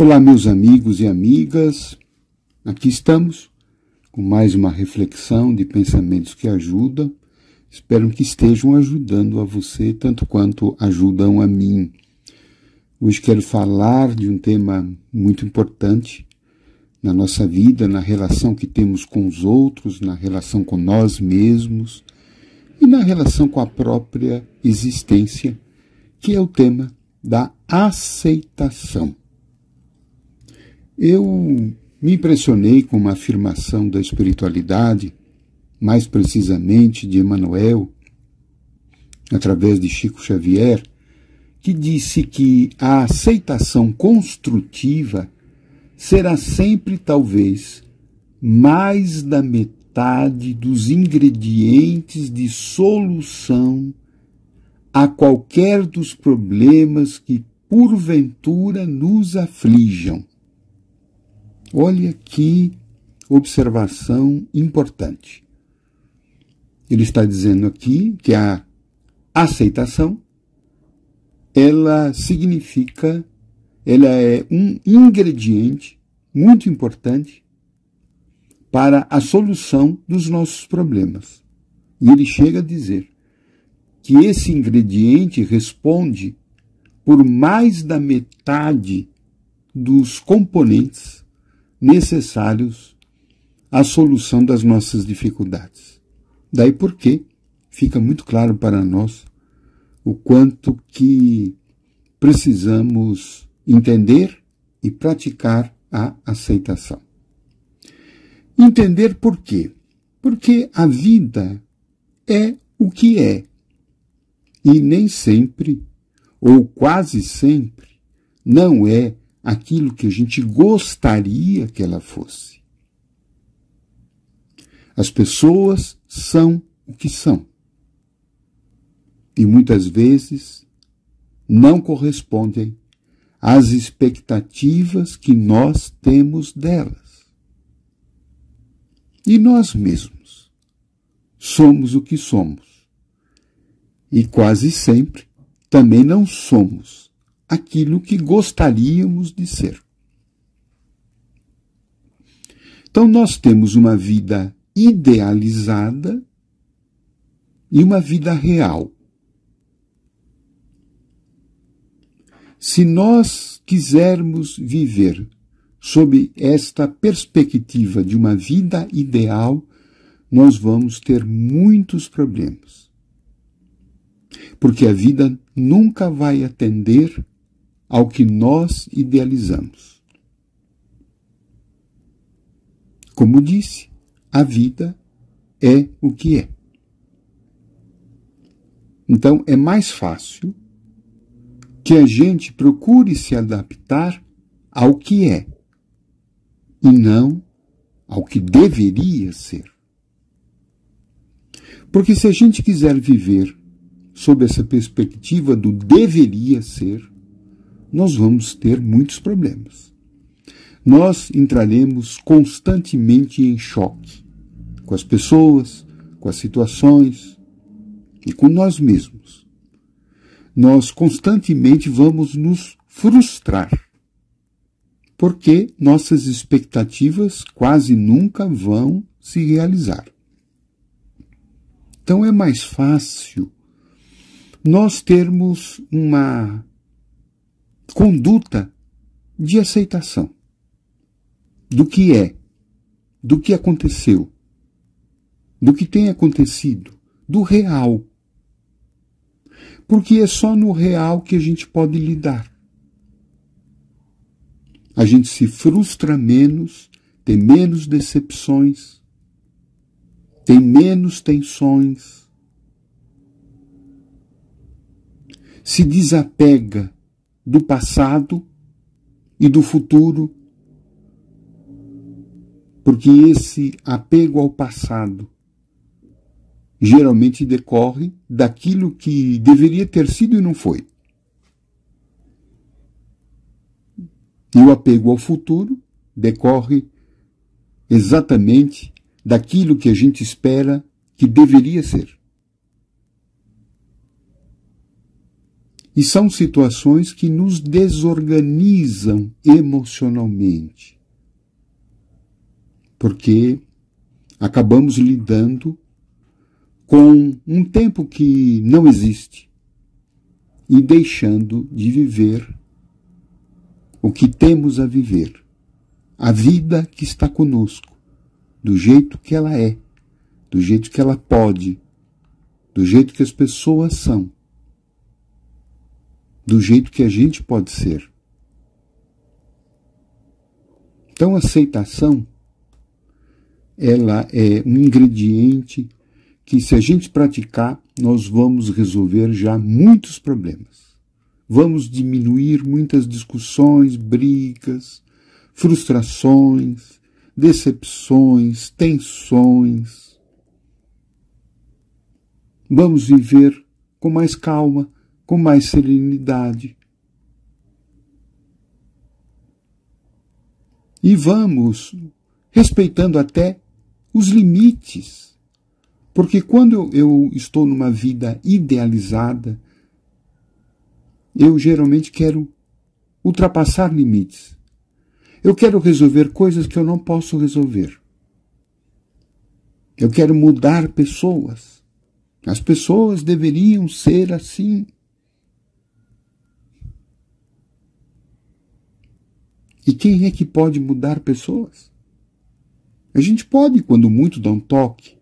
Olá, meus amigos e amigas. Aqui estamos com mais uma reflexão de pensamentos que ajudam. Espero que estejam ajudando a você tanto quanto ajudam a mim. Hoje quero falar de um tema muito importante na nossa vida, na relação que temos com os outros, na relação com nós mesmos e na relação com a própria existência, que é o tema da aceitação. Eu me impressionei com uma afirmação da espiritualidade, mais precisamente de Emmanuel, através de Chico Xavier, que disse que a aceitação construtiva será sempre, talvez, mais da metade dos ingredientes de solução a qualquer dos problemas que porventura nos aflijam. Olha que observação importante. Ele está dizendo aqui que a aceitação ela significa, ela é um ingrediente muito importante para a solução dos nossos problemas. E ele chega a dizer que esse ingrediente responde por mais da metade dos componentes necessários à solução das nossas dificuldades. Daí porque fica muito claro para nós o quanto que precisamos entender e praticar a aceitação. Entender por quê? Porque a vida é o que é. E nem sempre, ou quase sempre, não é aquilo que a gente gostaria que ela fosse. As pessoas são o que são. E muitas vezes não correspondem às expectativas que nós temos delas. E nós mesmos somos o que somos. E quase sempre também não somos aquilo que gostaríamos de ser. Então, nós temos uma vida idealizada e uma vida real. Se nós quisermos viver sob esta perspectiva de uma vida ideal, nós vamos ter muitos problemas. Porque a vida nunca vai atender ao que nós idealizamos. Como disse, a vida é o que é. Então é mais fácil que a gente procure se adaptar ao que é e não ao que deveria ser. Porque se a gente quiser viver sob essa perspectiva do deveria ser, nós vamos ter muitos problemas. Nós entraremos constantemente em choque com as pessoas, com as situações e com nós mesmos. Nós constantemente vamos nos frustrar, porque nossas expectativas quase nunca vão se realizar. Então é mais fácil nós termos uma conduta de aceitação do que é, do que aconteceu, do que tem acontecido, do real. Porque é só no real que a gente pode lidar. A gente se frustra menos, tem menos decepções, tem menos tensões, se desapega do passado e do futuro, porque esse apego ao passado geralmente decorre daquilo que deveria ter sido e não foi. E o apego ao futuro decorre exatamente daquilo que a gente espera que deveria ser. E são situações que nos desorganizam emocionalmente, porque acabamos lidando com um tempo que não existe e deixando de viver o que temos a viver, a vida que está conosco, do jeito que ela é, do jeito que ela pode, do jeito que as pessoas são do jeito que a gente pode ser. Então, a aceitação ela é um ingrediente que, se a gente praticar, nós vamos resolver já muitos problemas. Vamos diminuir muitas discussões, brigas, frustrações, decepções, tensões. Vamos viver com mais calma, com mais serenidade. E vamos respeitando até os limites. Porque quando eu estou numa vida idealizada, eu geralmente quero ultrapassar limites. Eu quero resolver coisas que eu não posso resolver. Eu quero mudar pessoas. As pessoas deveriam ser assim. E quem é que pode mudar pessoas? A gente pode, quando muito, dar um toque,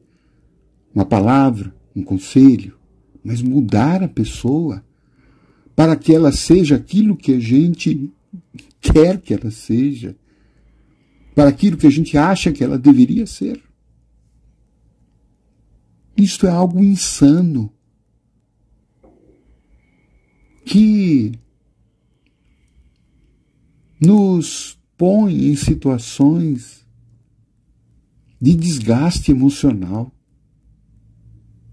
uma palavra, um conselho, mas mudar a pessoa para que ela seja aquilo que a gente quer que ela seja, para aquilo que a gente acha que ela deveria ser. Isto é algo insano. Que nos põe em situações de desgaste emocional,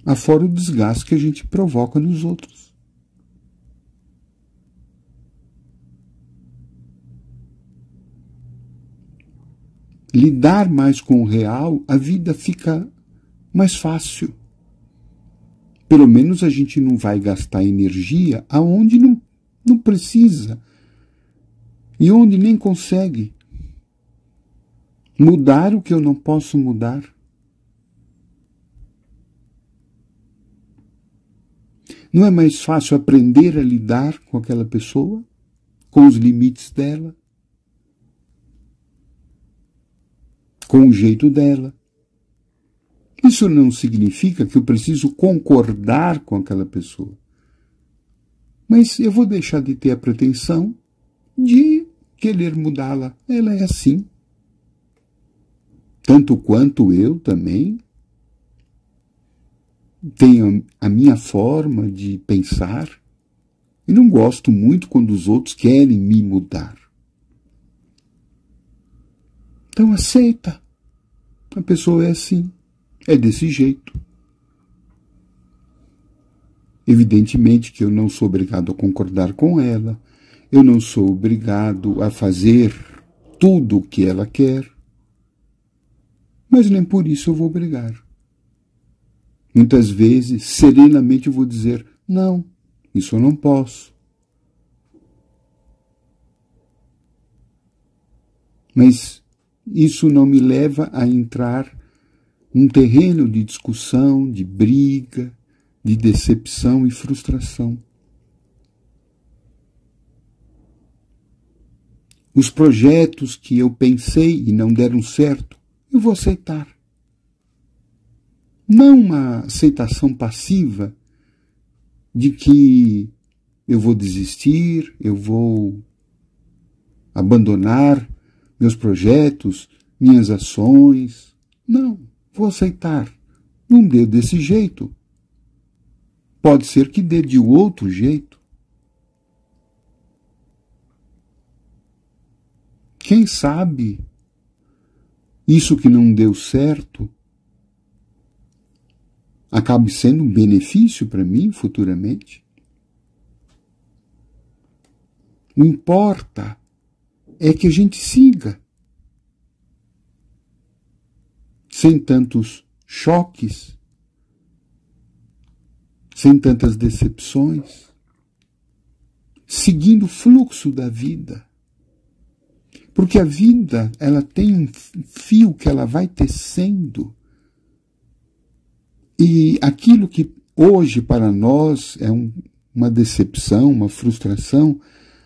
afora o desgaste que a gente provoca nos outros. Lidar mais com o real, a vida fica mais fácil. Pelo menos a gente não vai gastar energia aonde não, não precisa e onde nem consegue mudar o que eu não posso mudar. Não é mais fácil aprender a lidar com aquela pessoa, com os limites dela, com o jeito dela. Isso não significa que eu preciso concordar com aquela pessoa. Mas eu vou deixar de ter a pretensão de querer mudá-la. Ela é assim. Tanto quanto eu também tenho a minha forma de pensar e não gosto muito quando os outros querem me mudar. Então aceita. A pessoa é assim, é desse jeito. Evidentemente que eu não sou obrigado a concordar com ela, eu não sou obrigado a fazer tudo o que ela quer, mas nem por isso eu vou brigar. Muitas vezes, serenamente, eu vou dizer: não, isso eu não posso. Mas isso não me leva a entrar num terreno de discussão, de briga, de decepção e frustração. Os projetos que eu pensei e não deram certo, eu vou aceitar. Não uma aceitação passiva de que eu vou desistir, eu vou abandonar meus projetos, minhas ações. Não, vou aceitar. Não deu desse jeito. Pode ser que dê de outro jeito Quem sabe isso que não deu certo acabe sendo um benefício para mim futuramente? O importa é que a gente siga sem tantos choques, sem tantas decepções, seguindo o fluxo da vida. Porque a vida, ela tem um fio que ela vai tecendo. E aquilo que hoje para nós é um, uma decepção, uma frustração,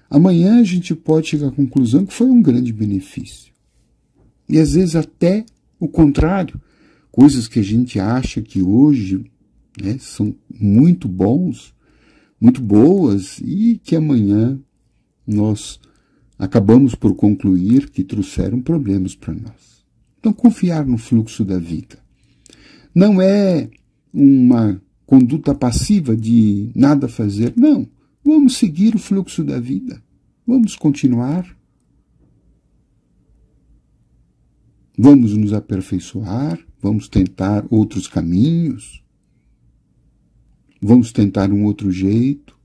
amanhã a gente pode chegar à conclusão que foi um grande benefício. E às vezes até o contrário. Coisas que a gente acha que hoje né, são muito bons, muito boas, e que amanhã nós acabamos por concluir que trouxeram problemas para nós. Então, confiar no fluxo da vida não é uma conduta passiva de nada fazer. Não. Vamos seguir o fluxo da vida. Vamos continuar. Vamos nos aperfeiçoar. Vamos tentar outros caminhos. Vamos tentar um outro jeito.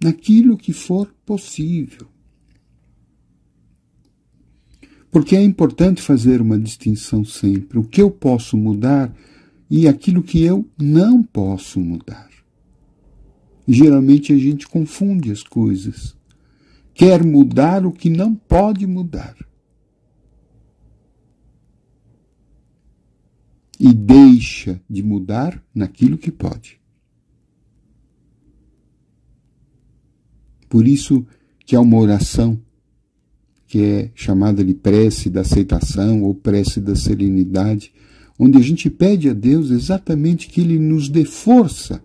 Naquilo que for possível. Porque é importante fazer uma distinção sempre. O que eu posso mudar e aquilo que eu não posso mudar. Geralmente a gente confunde as coisas. Quer mudar o que não pode mudar. E deixa de mudar naquilo que pode. Por isso que é uma oração que é chamada de prece da aceitação ou prece da serenidade, onde a gente pede a Deus exatamente que Ele nos dê força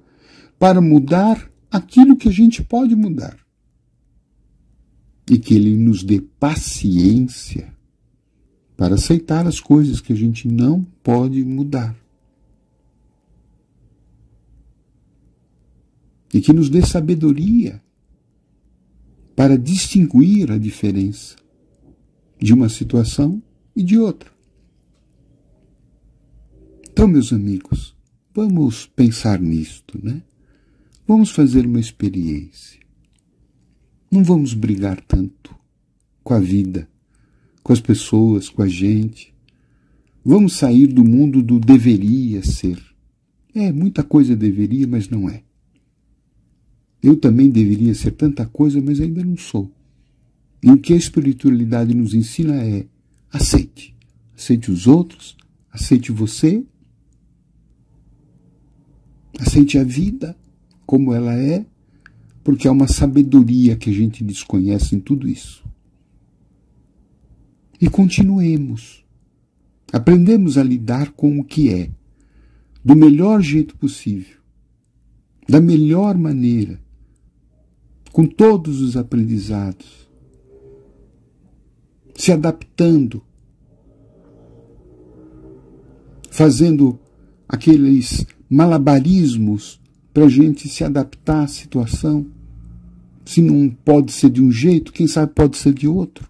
para mudar aquilo que a gente pode mudar. E que Ele nos dê paciência para aceitar as coisas que a gente não pode mudar. E que nos dê sabedoria para distinguir a diferença de uma situação e de outra. Então, meus amigos, vamos pensar nisto, né? Vamos fazer uma experiência. Não vamos brigar tanto com a vida, com as pessoas, com a gente. Vamos sair do mundo do deveria ser. É, muita coisa deveria, mas não é. Eu também deveria ser tanta coisa, mas ainda não sou em que a espiritualidade nos ensina é aceite. Aceite os outros, aceite você, aceite a vida como ela é, porque há uma sabedoria que a gente desconhece em tudo isso. E continuemos. Aprendemos a lidar com o que é, do melhor jeito possível, da melhor maneira, com todos os aprendizados se adaptando, fazendo aqueles malabarismos para a gente se adaptar à situação. Se não pode ser de um jeito, quem sabe pode ser de outro.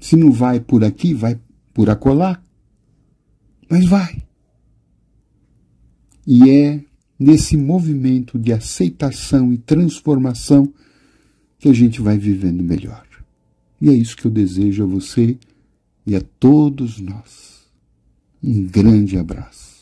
Se não vai por aqui, vai por acolá. Mas vai. E é nesse movimento de aceitação e transformação que a gente vai vivendo melhor. E é isso que eu desejo a você e a todos nós. Um grande abraço.